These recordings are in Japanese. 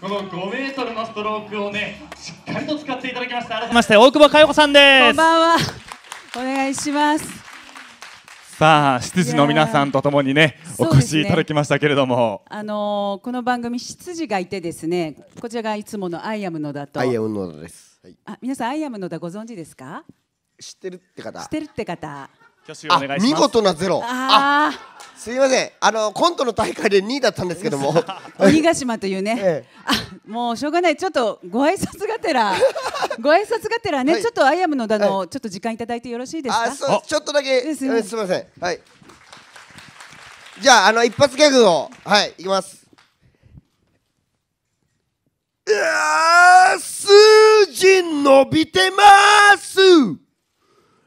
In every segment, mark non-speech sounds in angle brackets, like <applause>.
この5メートルのストロークをねしっかりと使っていただきましたまして大久保佳代子さんですこんばんはお願いしますさあ執事の皆さんとともにねお越しいただきましたけれども、ね、あのー、この番組執事がいてですねこちらがいつものアイアムのだとアイアムのだです、はい、あ皆さんアイアムのだご存知ですか知ってるって方知ってるって方挙手お願いします見事なゼロああすみませんあのコントの大会で2位だったんですけども <laughs> 鬼ヶ島というね、ええ、あもうしょうがないちょっとご挨拶がてら <laughs> ご挨拶がてらね、はい、ちょっとアイアムのだの、はい、ちょっと時間いただいてよろしいですかあちょっとだけすみませんはいじゃあの一発ギャグをはいいきますやわ数字伸びてます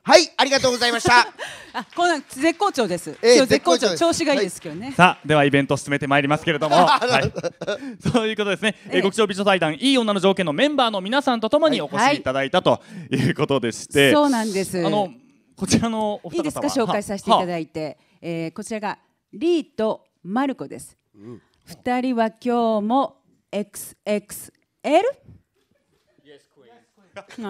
はいありがとうございましたあ、この絶好調です。今日絶好調、調子がいいですけどね。さあ、ではイベント進めてまいりますけれども、は <laughs> い、そういうことですね。えー、極超美女対談いい女の条件のメンバーの皆さんとともにお越しいただいたということでして、そうなんです。あのこちらのいいですか紹介させていただいて、えこちらがリーとマルコです。二、人は今日も XXL。Yes, queen.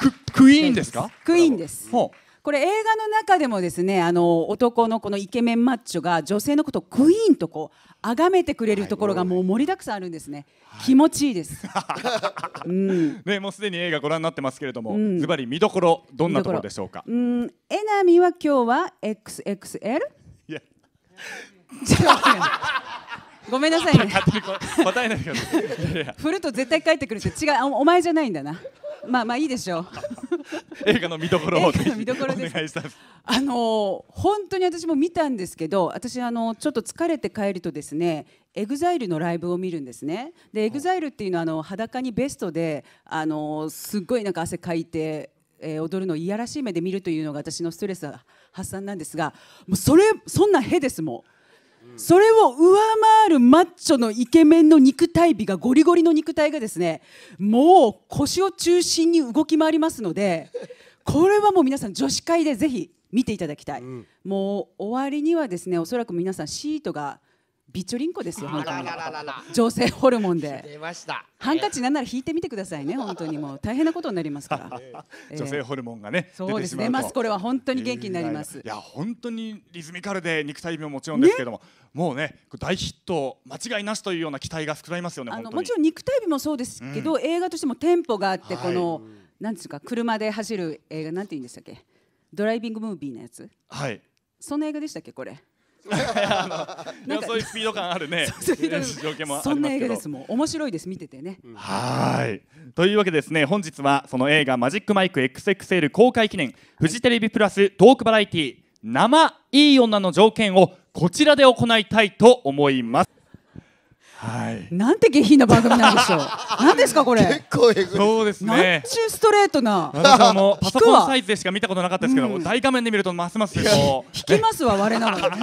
ククイーンですかクイーンですこれ映画の中でもですねあの男のこのイケメンマッチョが女性のことをクイーンとこう崇めてくれるところがもう盛りだくさんあるんですね、はい、気持ちいいです、<laughs> うん、ねもうすでに映画ご覧になってますけれども、うん、ズバリ見どころどんなところでしょうかうんえなみは今日は XXL いや <laughs> ごめんなさいね。<laughs> 答えないよ。振ると絶対帰ってくるって違うお前じゃないんだな。まあまあいいでしょう映画の見どころを見どころであの本当に私も見たんですけど私あのちょっと疲れて帰るとですねエグザイルのライブを見るんですねでエグザイルっていうのはあの裸にベストであのすっごいなんか汗かいてえー、踊るのをいやらしい目で見るというのが私のストレス発散なんですがもうそれそんなへですもん。それを上回るマッチョのイケメンの肉体美がゴリゴリの肉体がですねもう腰を中心に動き回りますので <laughs> これはもう皆さん女子会でぜひ見ていただきたい、もう終わりにはですねおそらく皆さんシートがビチョリンコですよ本当に女性ホルモンでハンカチなんなら引いてみてくださいね本当にもう大変なことになりますから、<laughs> えー、女性ホルモンがねそうですねますこれは本当に元気になります、いや本当にリズミカルで肉体美ももちろんですけども、ね、もうね大ヒット間違いなしというような期待が膨らみますよねあのもちろん肉体美もそうですけど、うん、映画としてもテンポがあってこの、い、なんですか車で走る映画なんて言うんでしたっけドライビングムービーのやつはいその映画でしたっけこれそういうスピード感あるね。<laughs> そんな映画ですもん。面白いです。見ててね。はい。というわけですね。本日はその映画マジックマイク XXL 公開記念フジテレビプラストークバラエティ生いい女の条件をこちらで行いたいと思います。はい、なんて下品な番組なんでしょう。<laughs> なんですかこれ。結構えぐい。そうですね。中ストレートな。私もパソコンサイズでしか見たことなかったですけど、うん、大画面で見るとますますこう。<laughs> 引きますは我ながら。かな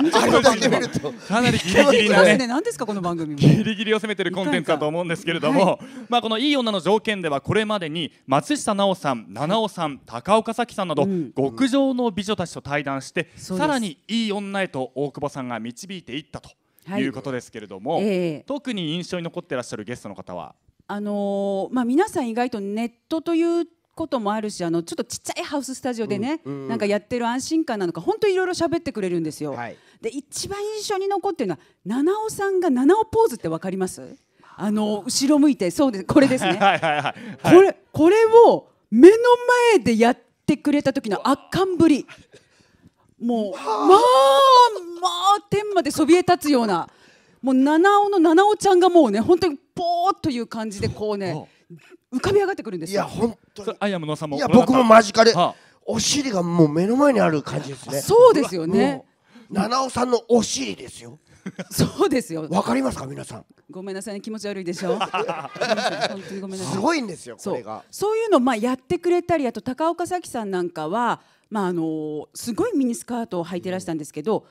りギリギリなね。なんですかこの番組。ギリギリを攻めてるコンテンツだと思うんですけれども、まあこのいい女の条件ではこれまでに松下奈緒さん、七尾さん、高岡早紀さんなど極上の美女たちと対談して、さらにいい女へと大久保さんが導いていったと。いうことですけれども、はいえー、特に印象に残ってらっしゃるゲストの方はあのー、まあ、皆さん意外とネットということもあるしあのちょっとちっちゃいハウススタジオでね、うんうん、なんかやってる安心感なのか本当いろいろ喋ってくれるんですよ。はい、で一番印象に残ってるのは七尾さんが七尾ポーズって分かりますあの後ろ向いてそうですこれですね <laughs> はいはい、はい、これこれを目の前でやってくれた時の圧巻ぶりもうまあまあ天までそびえ立つようなもう七尾の七尾ちゃんがもうね本当にぽーっという感じでこうね浮かび上がってくるんですいや本当にアイアムのさもいや僕も間近でお尻がもう目の前にある感じですねそうですよね。七尾さんのお尻ですよ <laughs> そうですよ。わかりますか皆さんごめんなさいね気持ち悪いでしょ。う。<laughs> 本当にごめんなさい。すごいんですよこそれがそういうのまあやってくれたりあと高岡早紀さんなんかはまあ、あのすごいミニスカートを履いてらしたんですけど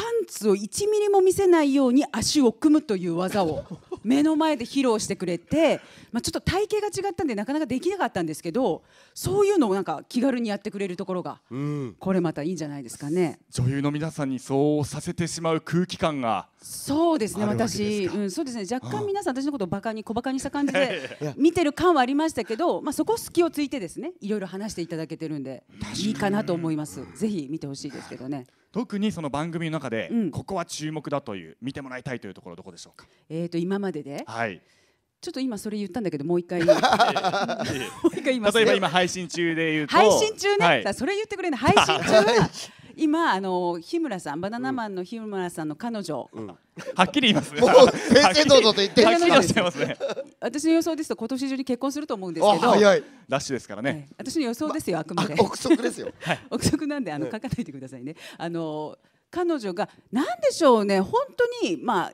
パンツを1ミリも見せないように足を組むという技を <laughs> 目の前で披露してくれて、まあ、ちょっと体型が違ったんでなかなかできなかったんですけどそういうのをなんか気軽にやってくれるところが、これまたいいんじゃないですかね女優の皆さんにそうさせてしまう空気感がそうですね私、うん、そうですね若干皆さん私のことをバカに小バカにした感じで見てる感はありましたけど、まあ、そこ隙をついてですねいろいろ話していただけてるんでいいかなと思います。ぜひ見てほしいですけどね。特にその番組の中で、うん、ここは注目だという見てもらいたいというところどこでしょうか。えっ、と今までで。はい。ちょっと今それ言ったんだけどもう一回 <laughs> もう一回言います、ね、例えば今配信中で言うと配信中ね、はい、それ言ってくれない配信中は今あの日村さんバナナマンの日村さんの彼女、うん、はっきり言いますねもう先生どうぞと言ってはっきりますね私の予想ですと今年中に結婚すると思うんですけど早いラッシュですからね、はい、私の予想ですよあくまで憶測ですよ、<laughs> はい、憶測なんであの書かないでくださいねあの彼女がなんでしょうね本当にまあ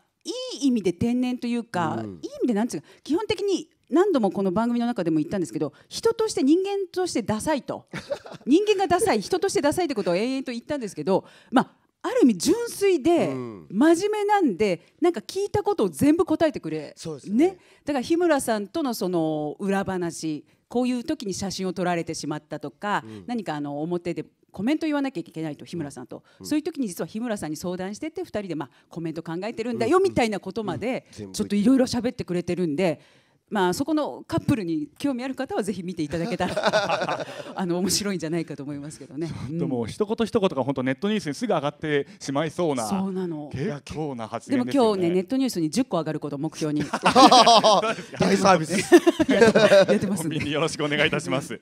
いい意味で天然というか、うん、いい意味でなんつうか基本的に何度もこの番組の中でも言ったんですけど人として人間としてダサいと <laughs> 人間がダサい人としてダサいってことを延々と言ったんですけどまあある意味純粋で真面目なんで、なんか聞いたことを全部答えてくれね、ね、だから日村さんとのその裏話こういう時に写真を撮られてしまったとか、うん、何かあの表でコメント言わなきゃいけないと日村さんと、うん、そういう時に実は日村さんに相談してて2人でまあコメント考えてるんだよみたいなことまでちょっといろいろ喋ってくれてるんで。まあ、そこのカップルに興味ある方はぜひ見ていただけたら <laughs> あの面白いんじゃないかと思いますけどね。で <laughs> も、うん、一言一言が本当ネットニュースにすぐ上がってしまいそうな。そうなの。結構な発言で、ね、も今日ねネットニュースに10個上がることを目標に。<laughs> 大サービス。やってます、ね、よろしくお願いいたします。